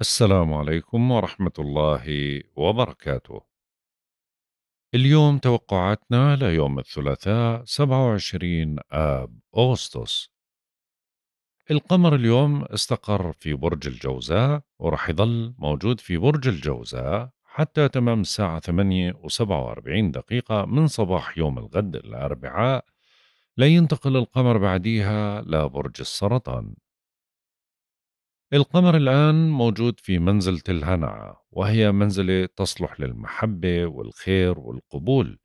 السلام عليكم ورحمة الله وبركاته. اليوم توقعاتنا ليوم الثلاثاء 27 آب أغسطس. القمر اليوم استقر في برج الجوزاء ورح يظل موجود في برج الجوزاء حتى تمام الساعة 8 و47 دقيقة من صباح يوم الغد الأربعاء لينتقل القمر بعديها لبرج السرطان القمر الآن موجود في منزلة الهنعة وهي منزلة تصلح للمحبة والخير والقبول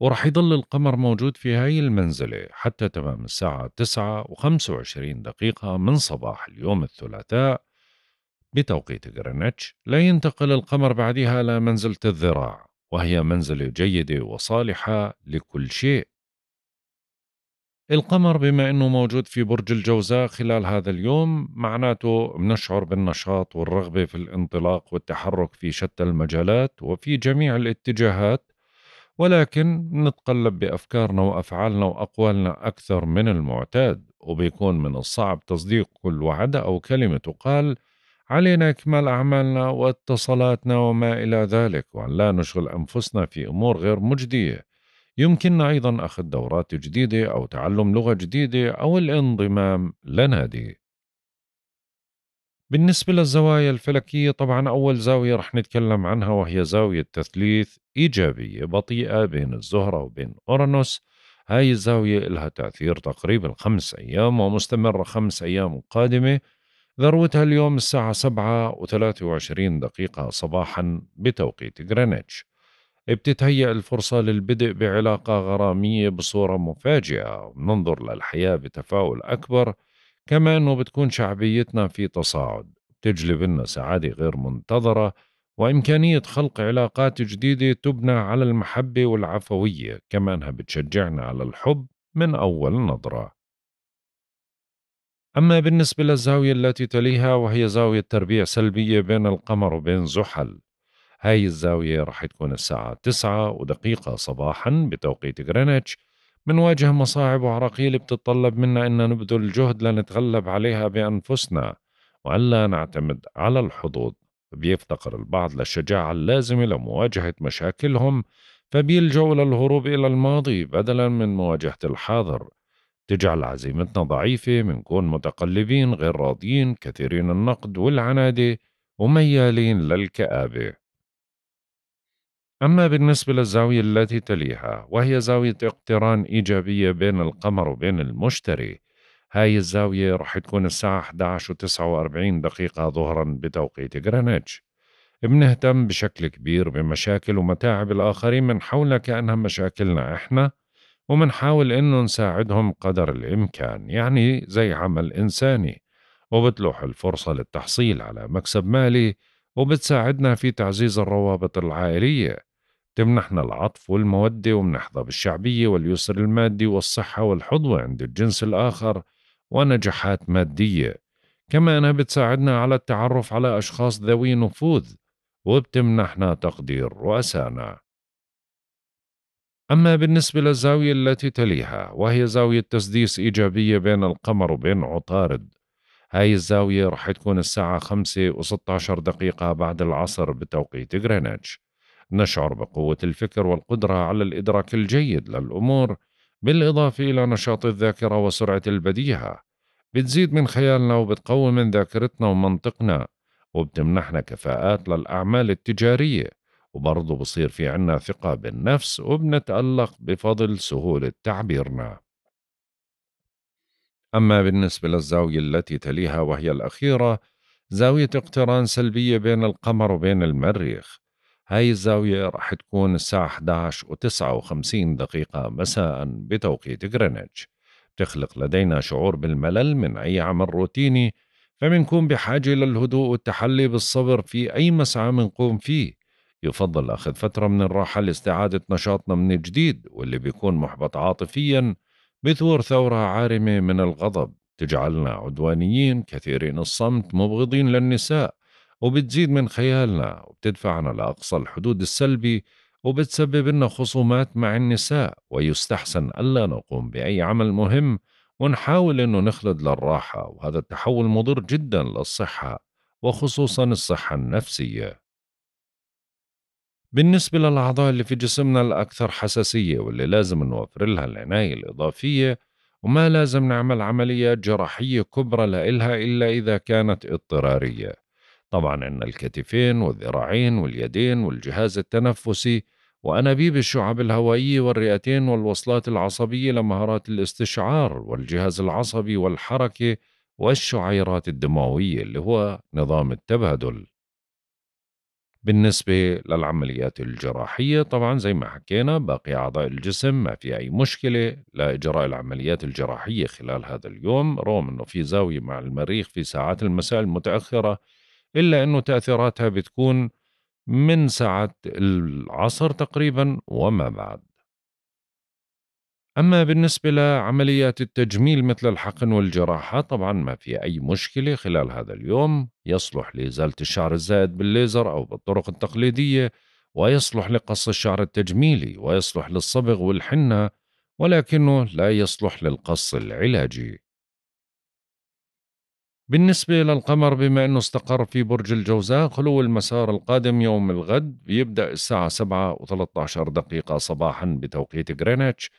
ورح يضل القمر موجود في هاي المنزلة حتى تمام الساعة تسعة وخمسة وعشرين دقيقة من صباح اليوم الثلاثاء بتوقيت غرينتش لا ينتقل القمر بعدها لمنزلة الذراع وهي منزلة جيدة وصالحة لكل شيء القمر بما انه موجود في برج الجوزاء خلال هذا اليوم معناته بنشعر بالنشاط والرغبه في الانطلاق والتحرك في شتى المجالات وفي جميع الاتجاهات ولكن نتقلب بافكارنا وافعالنا واقوالنا اكثر من المعتاد وبيكون من الصعب تصديق كل وعد او كلمه تقال علينا اكمال اعمالنا واتصالاتنا وما الى ذلك وان لا نشغل انفسنا في امور غير مجديه يمكننا أيضا أخذ دورات جديدة أو تعلم لغة جديدة أو الانضمام لنادي بالنسبة للزوايا الفلكية طبعا أول زاوية رح نتكلم عنها وهي زاوية تثليث إيجابية بطيئة بين الزهرة وبين أورانوس هاي الزاوية لها تأثير تقريبا خمس أيام ومستمرة خمس أيام قادمة ذروتها اليوم الساعة سبعة وثلاثة وعشرين دقيقة صباحا بتوقيت غرينتش بتتهيأ الفرصة للبدء بعلاقة غرامية بصورة مفاجئة وننظر للحياة بتفاؤل أكبر كما أنه بتكون شعبيتنا في تصاعد بتجلب لنا سعادة غير منتظرة وإمكانية خلق علاقات جديدة تبنى على المحبة والعفوية كما أنها بتشجعنا على الحب من أول نظرة أما بالنسبة للزاوية التي تليها وهي زاوية تربيع سلبية بين القمر وبين زحل هاي الزاوية رح تكون الساعة تسعة ودقيقة صباحا بتوقيت غرينتش منواجه مصاعب وعراقيل بتتطلب منا أن نبذل جهد لنتغلب عليها بأنفسنا وألا نعتمد على الحظوظ بيفتقر البعض للشجاعة اللازمة لمواجهة مشاكلهم فبيلجأوا للهروب إلى الماضي بدلا من مواجهة الحاضر تجعل عزيمتنا ضعيفة منكون متقلبين غير راضيين كثيرين النقد والعنادة وميالين للكآبة أما بالنسبة للزاوية التي تليها وهي زاوية اقتران إيجابية بين القمر وبين المشتري هاي الزاوية رح تكون الساعة 11.49 دقيقة ظهرا بتوقيت غرينتش بنهتم بشكل كبير بمشاكل ومتاعب الآخرين من حولنا كأنها مشاكلنا إحنا ومنحاول إنه نساعدهم قدر الإمكان يعني زي عمل إنساني وبتلوح الفرصة للتحصيل على مكسب مالي وبتساعدنا في تعزيز الروابط العائلية تمنحنا العطف والمودة ومنحظى بالشعبية واليسر المادي والصحة والحظوة عند الجنس الآخر ونجاحات مادية أنها بتساعدنا على التعرف على أشخاص ذوي نفوذ وبتمنحنا تقدير رؤسانا أما بالنسبة للزاوية التي تليها وهي زاوية تسديس إيجابية بين القمر وبين عطارد هاي الزاوية رح تكون الساعة 5 و16 دقيقة بعد العصر بتوقيت غرينتش نشعر بقوة الفكر والقدرة على الإدراك الجيد للأمور بالإضافة إلى نشاط الذاكرة وسرعة البديهة بتزيد من خيالنا وبتقوي من ذاكرتنا ومنطقنا وبتمنحنا كفاءات للأعمال التجارية وبرضه بصير في عنا ثقة بالنفس وبنتألق بفضل سهولة تعبيرنا أما بالنسبة للزاوية التي تليها وهي الأخيرة زاوية اقتران سلبية بين القمر وبين المريخ هاي الزاوية راح تكون الساعة 11 و 59 دقيقة مساء بتوقيت غرينتش تخلق لدينا شعور بالملل من أي عمل روتيني فمنكون بحاجة للهدوء والتحلي بالصبر في أي مسعى منقوم فيه يفضل أخذ فترة من الراحة لاستعادة نشاطنا من جديد واللي بيكون محبط عاطفيا بثور ثورة عارمة من الغضب تجعلنا عدوانيين كثيرين الصمت مبغضين للنساء وبتزيد من خيالنا وبتدفعنا لأقصى الحدود السلبي وبتسبب لنا خصومات مع النساء ويستحسن ألا نقوم بأي عمل مهم ونحاول أنه نخلد للراحة وهذا التحول مضر جدا للصحة وخصوصا الصحة النفسية بالنسبة للأعضاء اللي في جسمنا الأكثر حساسية واللي لازم نوفر لها العناية الإضافية وما لازم نعمل عمليات جراحية كبرى لإلها إلا إذا كانت اضطرارية طبعا عندنا الكتفين والذراعين واليدين والجهاز التنفسي وأنابيب الشعب الهوائية والرئتين والوصلات العصبية لمهارات الاستشعار والجهاز العصبي والحركة والشعيرات الدموية اللي هو نظام التبادل بالنسبة للعمليات الجراحية طبعا زي ما حكينا باقي أعضاء الجسم ما في أي مشكلة لإجراء العمليات الجراحية خلال هذا اليوم رغم أنه في زاوية مع المريخ في ساعات المساء المتأخرة إلا أنه تأثيراتها بتكون من ساعة العصر تقريبا وما بعد أما بالنسبة لعمليات التجميل مثل الحقن والجراحة طبعا ما في أي مشكلة خلال هذا اليوم يصلح لإزالة الشعر الزائد بالليزر أو بالطرق التقليدية ويصلح لقص الشعر التجميلي ويصلح للصبغ والحنة ولكنه لا يصلح للقص العلاجي بالنسبة للقمر بما أنه استقر في برج الجوزاء خلو المسار القادم يوم الغد بيبدأ الساعة 7 و13 دقيقة صباحا بتوقيت غرينتش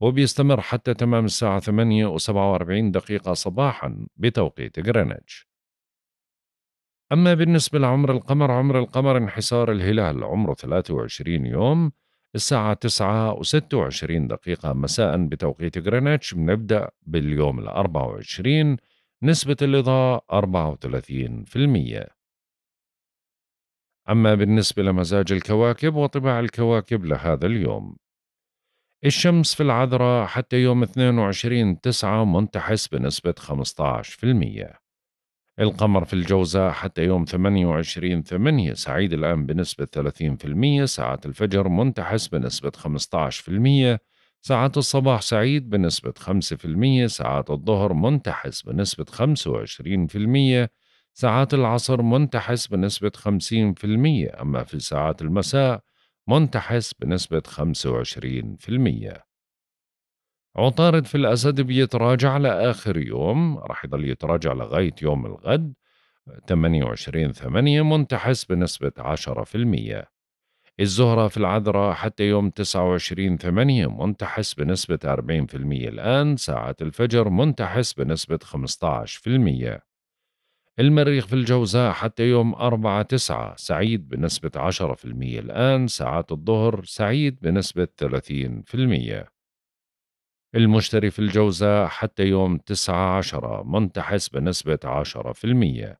وبيستمر حتى تمام الساعة 8 و47 دقيقة صباحا بتوقيت غرينتش أما بالنسبة لعمر القمر عمر القمر انحسار الهلال عمره 23 يوم الساعة 9 و26 دقيقة مساء بتوقيت غرينتش بنبدأ باليوم ال 24 نسبة الإضاءة 34% أما بالنسبة لمزاج الكواكب وطباع الكواكب لهذا اليوم الشمس في العذراء حتى يوم 22 تسعة منتحس بنسبة 15% القمر في الجوزاء حتى يوم 28 8 سعيد الآن بنسبة 30% ساعة الفجر منتحس بنسبة 15% ساعات الصباح سعيد بنسبة 5% ساعات الظهر منتحس بنسبة 25% ساعات العصر منتحس بنسبة 50% أما في ساعات المساء منتحس بنسبة 25% عطارد في الأسد بيتراجع لآخر يوم راح يضل يتراجع لغاية يوم الغد 28 8 منتحس بنسبة 10% الزهرة في العذراء حتى يوم 29 ثمانية منتحس بنسبة 40% الآن ساعة الفجر منتحس بنسبة 15% المريخ في الجوزاء حتى يوم 4 9 سعيد بنسبة 10% الآن ساعات الظهر سعيد بنسبة 30% المشتري في الجوزاء حتى يوم 9 10 منتحس بنسبة 10%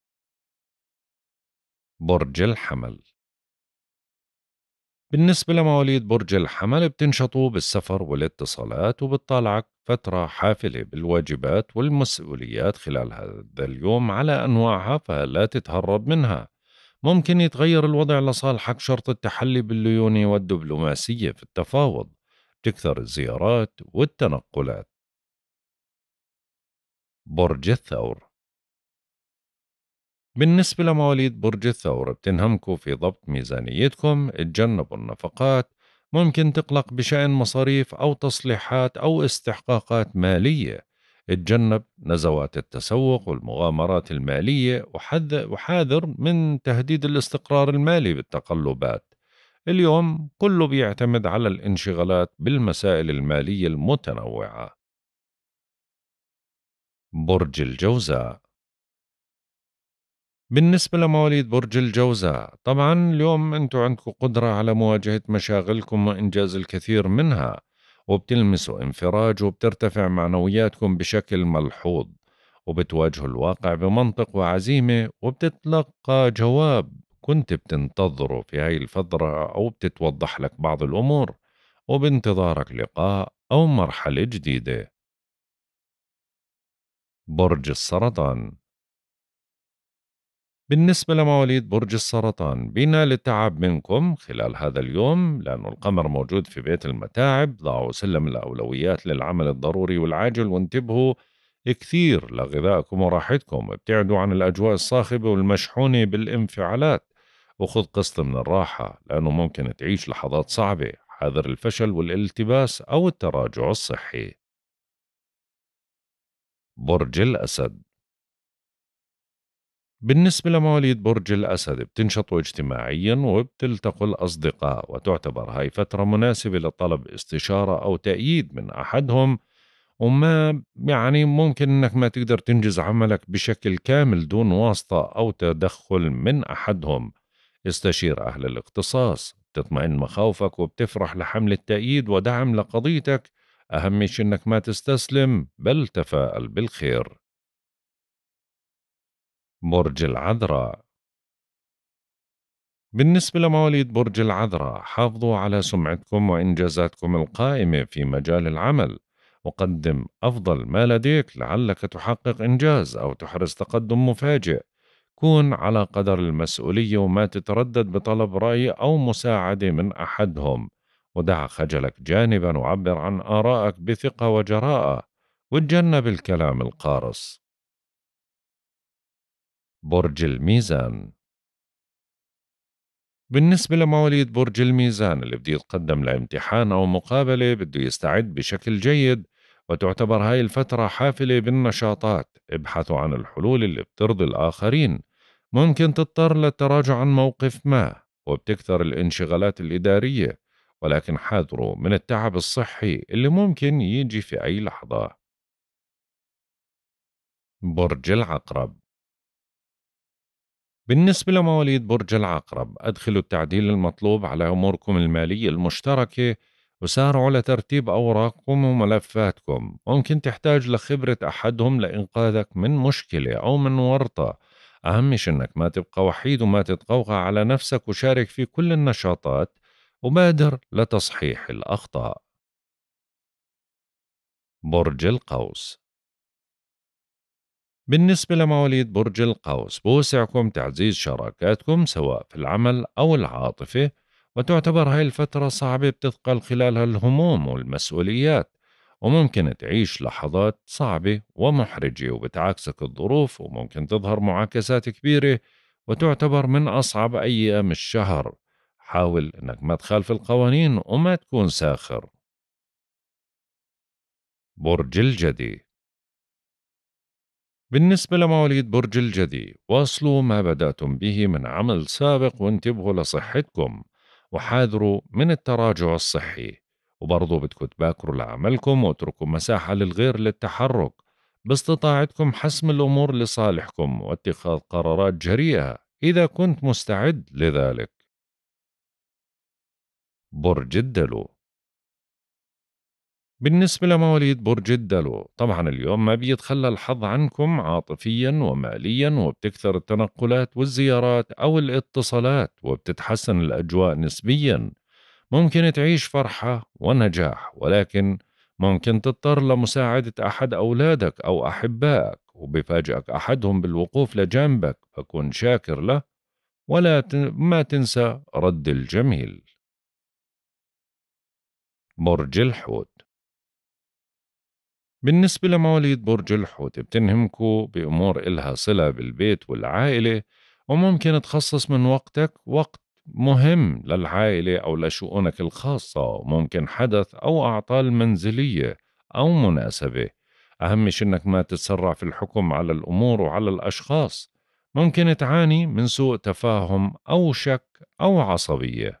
برج الحمل بالنسبة لمواليد برج الحمل بتنشطوا بالسفر والاتصالات وبتطالعك فترة حافلة بالواجبات والمسؤوليات خلال هذا اليوم على أنواعها فلا تتهرب منها ممكن يتغير الوضع لصالحك شرط التحلي بالليونة والدبلوماسية في التفاوض تكثر الزيارات والتنقلات برج الثور بالنسبة لمواليد برج الثور بتنهمكوا في ضبط ميزانيتكم اتجنبوا النفقات ممكن تقلق بشأن مصاريف أو تصليحات أو استحقاقات مالية اتجنب نزوات التسوق والمغامرات المالية وحاذر من تهديد الاستقرار المالي بالتقلبات اليوم كله بيعتمد على الانشغالات بالمسائل المالية المتنوعة برج الجوزاء بالنسبة لمواليد برج الجوزاء طبعا اليوم أنتم عندكم قدرة على مواجهة مشاغلكم وإنجاز الكثير منها وبتلمسوا انفراج وبترتفع معنوياتكم بشكل ملحوظ وبتواجهوا الواقع بمنطق وعزيمة وبتتلقى جواب كنت بتنتظره في هاي الفترة أو بتتوضح لك بعض الأمور وبانتظارك لقاء أو مرحلة جديدة برج السرطان بالنسبة لمواليد برج السرطان بنا للتعب منكم خلال هذا اليوم لأن القمر موجود في بيت المتاعب ضعوا سلم الأولويات للعمل الضروري والعاجل وانتبهوا كثير لغذائكم وراحتكم ابتعدوا عن الأجواء الصاخبة والمشحونة بالانفعالات وخذ قسط من الراحة لأنه ممكن تعيش لحظات صعبة حذر الفشل والالتباس أو التراجع الصحي برج الأسد بالنسبة لمواليد برج الأسد بتنشطوا اجتماعيا وبتلتقوا الأصدقاء وتعتبر هاي فترة مناسبة لطلب استشارة أو تأييد من أحدهم وما يعني ممكن انك ما تقدر تنجز عملك بشكل كامل دون واسطة أو تدخل من أحدهم استشير أهل الاختصاص بتطمئن مخاوفك وبتفرح لحملة تأييد ودعم لقضيتك أهم شيء انك ما تستسلم بل تفاءل بالخير برج العذراء بالنسبة لمواليد برج العذراء حافظوا على سمعتكم وإنجازاتكم القائمة في مجال العمل وقدم أفضل ما لديك لعلك تحقق إنجاز أو تحرز تقدم مفاجئ كون على قدر المسؤولية وما تتردد بطلب رأي أو مساعدة من أحدهم ودع خجلك جانبا وعبر عن آرائك بثقة وجراءة وتجنب الكلام القارص برج الميزان بالنسبة لمواليد برج الميزان اللي بده يتقدم لامتحان أو مقابلة بده يستعد بشكل جيد وتعتبر هاي الفترة حافلة بالنشاطات ابحثوا عن الحلول اللي بترضي الآخرين ممكن تضطر للتراجع عن موقف ما وبتكثر الانشغالات الإدارية ولكن حاذروا من التعب الصحي اللي ممكن يجي في أي لحظة برج العقرب بالنسبة لمواليد برج العقرب أدخلوا التعديل المطلوب على أموركم المالية المشتركة وسارعوا لترتيب أوراقكم وملفاتكم ممكن تحتاج لخبرة أحدهم لإنقاذك من مشكلة أو من ورطة أهم أنك ما تبقى وحيد وما تتقوقع على نفسك وشارك في كل النشاطات وبادر لتصحيح الأخطاء برج القوس بالنسبة لمواليد برج القوس بوسعكم تعزيز شراكاتكم سواء في العمل أو العاطفة وتعتبر هاي الفترة صعبة بتثقل خلالها الهموم والمسؤوليات وممكن تعيش لحظات صعبة ومحرجة وبتعاكسك الظروف وممكن تظهر معاكسات كبيرة وتعتبر من أصعب أيام الشهر حاول أنك ما تخالف القوانين وما تكون ساخر برج الجدي بالنسبة لمواليد برج الجدي واصلوا ما بدأتم به من عمل سابق وانتبهوا لصحتكم وحاذروا من التراجع الصحي وبرضو بدكم تباكروا لعملكم واتركوا مساحة للغير للتحرك باستطاعتكم حسم الأمور لصالحكم واتخاذ قرارات جريئة إذا كنت مستعد لذلك برج الدلو بالنسبة لمواليد برج الدلو طبعا اليوم ما بيتخلى الحظ عنكم عاطفيا وماليا وبتكثر التنقلات والزيارات أو الاتصالات وبتتحسن الأجواء نسبيا ممكن تعيش فرحة ونجاح ولكن ممكن تضطر لمساعدة أحد أولادك أو أحبائك وبفاجئك أحدهم بالوقوف لجنبك فكن شاكر له ولا ما تنسى رد الجميل برج الحوت بالنسبة لمواليد برج الحوت بتنهمكوا بأمور إلها صلة بالبيت والعائلة وممكن تخصص من وقتك وقت مهم للعائلة أو لشؤونك الخاصة وممكن حدث أو أعطال منزلية أو مناسبة أهم شيء أنك ما تتسرع في الحكم على الأمور وعلى الأشخاص ممكن تعاني من سوء تفاهم أو شك أو عصبية